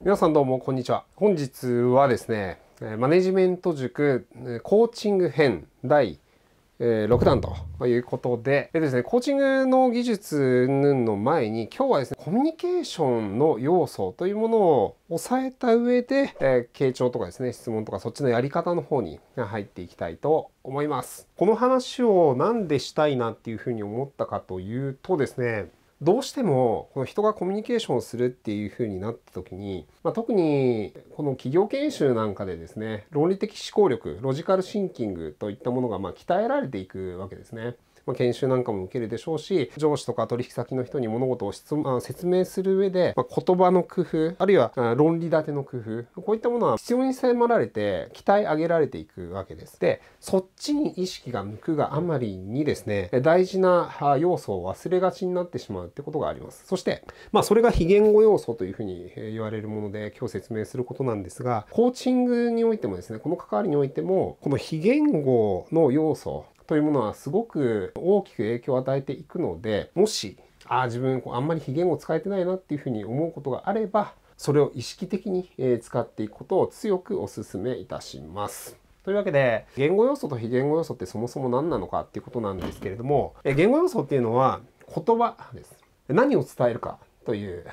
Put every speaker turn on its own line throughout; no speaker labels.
皆さんどうもこんにちは。本日はですね、マネジメント塾コーチング編第6弾ということで、でですね、コーチングの技術の前に、今日はですね、コミュニケーションの要素というものを抑えた上で、え傾聴とかですね、質問とかそっちのやり方の方に入っていきたいと思います。この話を何でしたいなっていうふうに思ったかというとですね、どうしてもこの人がコミュニケーションをするっていう風になった時に、まあ、特にこの企業研修なんかでですね論理的思考力ロジカルシンキングといったものがま鍛えられていくわけですね。まあ、研修なんかも受けるでしょうし上司とか取引先の人に物事を質問説明する上で、まあ、言葉の工夫あるいは論理立ての工夫こういったものは必要に迫られて鍛え上げられていくわけです。でそっちに意識が向くがあまりにですね大事な要素を忘れがちになってしまうってことがあります。そしてまあそれが非言語要素というふうに言われるもので今日説明することなんですがコーチングにおいてもですねこの関わりにおいてもこの非言語の要素というものはすごく大きく影響を与えていくのでもしああ自分あんまり非言語使えてないなっていうふうに思うことがあればそれを意識的に使っていくことを強くお勧めいたします。というわけで言語要素と非言語要素ってそもそも何なのかっていうことなんですけれども言語要素っていうのは言葉です。何を伝えるかという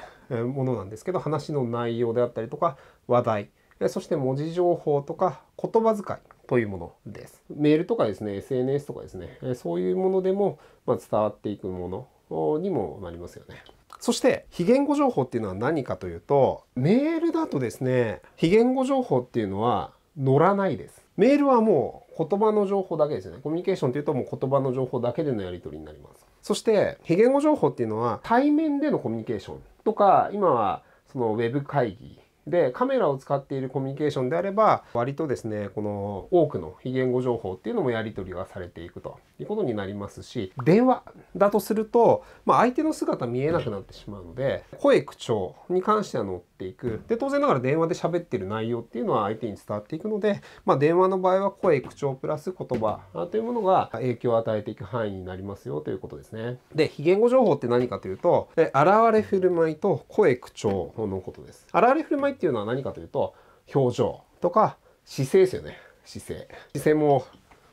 ものなんですけど話の内容であったりとか話題そして文字情報とか言葉遣いというものです。メールとかですね、SNS とかですね、そういうものでも、ま伝わっていくものにもなりますよね。そして、非言語情報っていうのは何かというと、メールだとですね、非言語情報っていうのは乗らないです。メールはもう言葉の情報だけですね。コミュニケーションていうともう言葉の情報だけでのやり取りになります。そして、非言語情報っていうのは対面でのコミュニケーションとか、今はそのウェブ会議でカメラを使っているコミュニケーションであれば割とですねこの多くの非言語情報っていうのもやり取りはされていくということになりますし電話だとすると、まあ、相手の姿見えなくなってしまうので声口調に関してはのていくで当然ながら電話で喋ってる内容っていうのは相手に伝わっていくので、まあ、電話の場合は声口調プラス言葉というものが影響を与えていく範囲になりますよということですねで非言語情報って何かというと現れ振る舞いと声口調のことです現れ振る舞いっていうのは何かというと表情とか姿勢ですよね姿勢姿勢も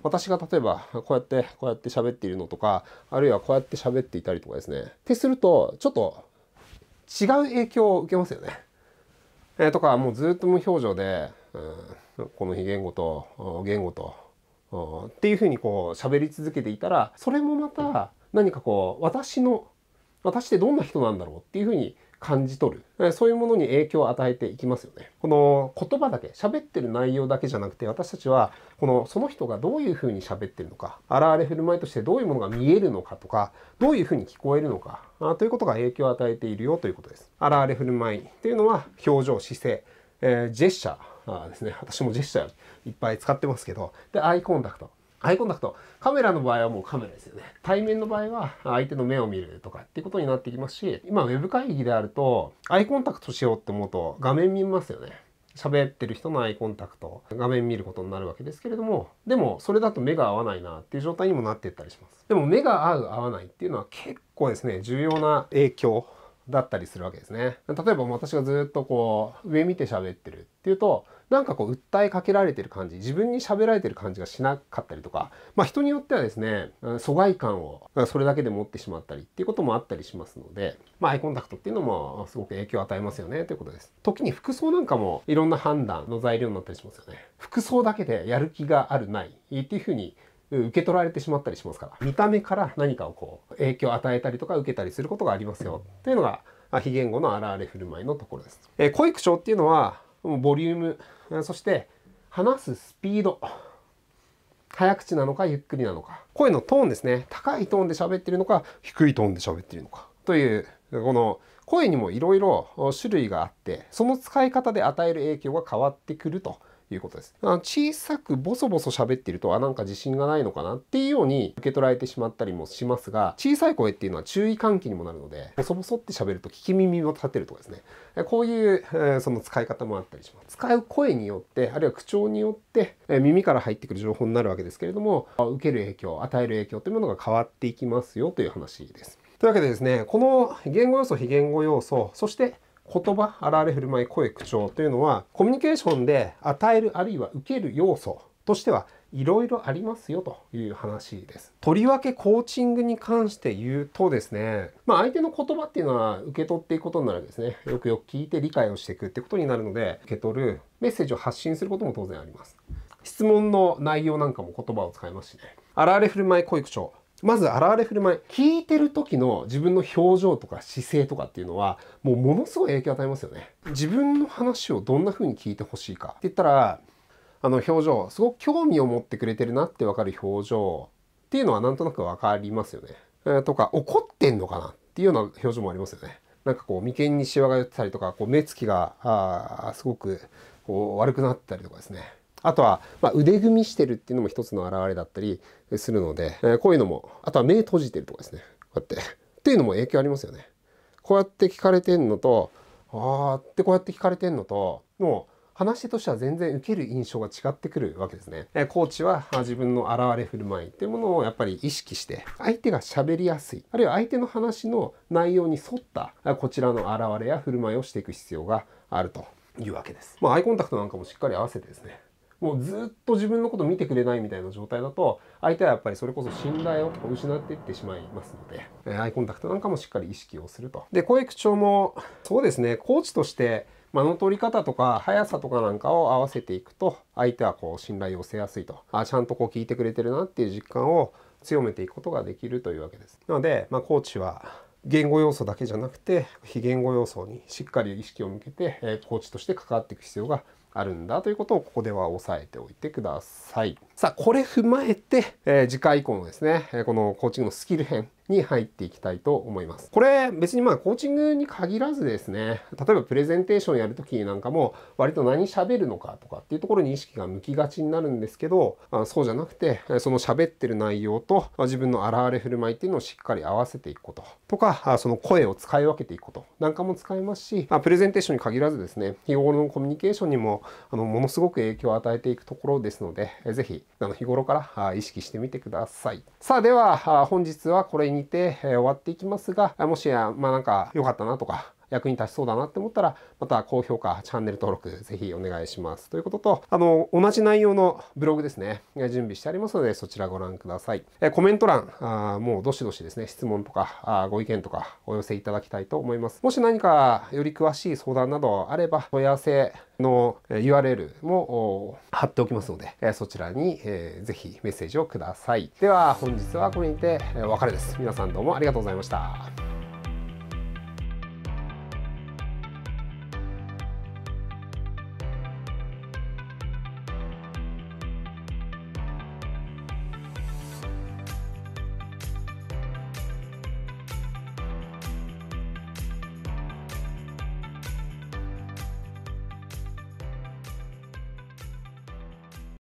私が例えばこうやってこうやって喋っているのとかあるいはこうやって喋っていたりとかですねってするとちょっと違う影響を受けますよねえー、とかもうずっと無表情で、うん、この非言語と言語と、うん、っていうふうにこう喋り続けていたらそれもまた何かこう私の私ってどんな人なんだろうっていうふうに感じ取る。そういうものに影響を与えていきますよね。この言葉だけ、喋ってる内容だけじゃなくて、私たちは、この、その人がどういうふうに喋ってるのか、現れ振る舞いとしてどういうものが見えるのかとか、どういうふうに聞こえるのか、あということが影響を与えているよということです。現れ振る舞いっていうのは、表情、姿勢、えー、ジェスチャーですね。私もジェスチャーいっぱい使ってますけど、で、アイコンタクト。アイコンタクト。カメラの場合はもうカメラですよね。対面の場合は相手の目を見るとかっていうことになってきますし、今 web 会議であると、アイコンタクトしようって思うと画面見ますよね。喋ってる人のアイコンタクト、画面見ることになるわけですけれども、でもそれだと目が合わないなっていう状態にもなっていったりします。でも目が合う合わないっていうのは結構ですね、重要な影響だったりするわけですね。例えば私がずっとこう上見て喋ってるっていうと、なんかこう訴えかけられてる感じ自分に喋られてる感じがしなかったりとか、まあ、人によってはですね疎外感をそれだけで持ってしまったりっていうこともあったりしますので、まあ、アイコンタクトっていうのもすごく影響を与えますよねということです。時に服装なんかもいろんな判断の材料になったりしますよね。服装だけでやる気があるないっていうふうに受け取られてしまったりしますから見た目から何かをこう影響を与えたりとか受けたりすることがありますよっていうのが非言語の現れ振る舞いのところです。え恋口調っていうのはボリューム、そして話すスピード。早口なのかゆっくりなのか。声のトーンですね。高いトーンで喋ってるのか、低いトーンで喋ってるのか。という、この声にもいろいろ種類があって、その使い方で与える影響が変わってくると。いうことです。小さくボソボソ喋っていると、あ、なんか自信がないのかなっていうように受け取られてしまったりもしますが、小さい声っていうのは注意喚起にもなるので、ボソボソって喋ると聞き耳も立てるとかですね。こういう、えその使い方もあったりします。使う声によって、あるいは口調によって、え耳から入ってくる情報になるわけですけれども、受ける影響、与える影響というものが変わっていきますよという話です。というわけでですね、この言語要素、非言語要素、そして言葉、現れ振る舞い、声、口調というのは、コミュニケーションで与えるあるいは受ける要素としてはいろいろありますよという話です。とりわけコーチングに関して言うとですね、まあ相手の言葉っていうのは受け取っていくことになるわけですね。よくよく聞いて理解をしていくってことになるので、受け取る、メッセージを発信することも当然あります。質問の内容なんかも言葉を使いますしね。あられ振る舞い、声口調。まず現れ振る舞い聞いてる時の自分の表情とか姿勢とかっていうのはもうものすごい影響を与えますよね自分の話をどんな風に聞いてほしいかって言ったらあの表情すごく興味を持ってくれてるなってわかる表情っていうのはなんとなく分かりますよね、えー、とか怒ってんのかなっていうような表情もありますよねなんかこう眉間にしわが寄ってたりとかこう目つきがあすごくこう悪くなったりとかですねあとは、まあ、腕組みしてるっていうのも一つの表れだったりするので、えー、こういうのも、あとは目閉じてるとかですね。こうやって。っていうのも影響ありますよね。こうやって聞かれてんのと、あーってこうやって聞かれてんのと、もう話としては全然受ける印象が違ってくるわけですね。えー、コーチは自分の現れ振る舞いっていうものをやっぱり意識して、相手が喋りやすい、あるいは相手の話の内容に沿ったこちらの現れや振る舞いをしていく必要があるというわけです。まあ、アイコンタクトなんかもしっかり合わせてですね、もうずっと自分のこと見てくれないみたいな状態だと相手はやっぱりそれこそ信頼を失っていってしまいますので、アイコンタクトなんかもしっかり意識をすると。で声口調もそうですねコーチとして間の取り方とか速さとかなんかを合わせていくと相手はこう信頼を寄せやすいとあちゃんとこう聞いてくれてるなっていう実感を強めていくことができるというわけです。なので、まあ、コーチは言語要素だけじゃなくて非言語要素にしっかり意識を向けてコーチとして関わっていく必要があるんだということをここでは押さえておいてください。さあ、これ踏まえて、えー、次回以降のですね、このコーチングのスキル編に入っていきたいと思います。これ別にまあコーチングに限らずですね、例えばプレゼンテーションやるときなんかも割と何喋るのかとかっていうところに意識が向きがちになるんですけど、あそうじゃなくて、その喋ってる内容と自分の現れ振る舞いっていうのをしっかり合わせていくこと。とか、その声を使い分けていくことなんかも使えますし、プレゼンテーションに限らずですね、日頃のコミュニケーションにもあのものすごく影響を与えていくところですので、ぜひあの日頃から意識してみてください。さあでは、本日はこれにて終わっていきますが、もし、まあなんか良かったなとか、役に立ちそうだなって思ったら、また高評価、チャンネル登録、ぜひお願いします。ということと、あの、同じ内容のブログですね、準備してありますので、そちらご覧ください。えコメント欄、あもうどしどしですね、質問とかあ、ご意見とかお寄せいただきたいと思います。もし何かより詳しい相談などあれば、問い合わせの URL も貼っておきますので、そちらにえぜひメッセージをください。では、本日はこれにてお別れです。皆さんどうもありがとうございました。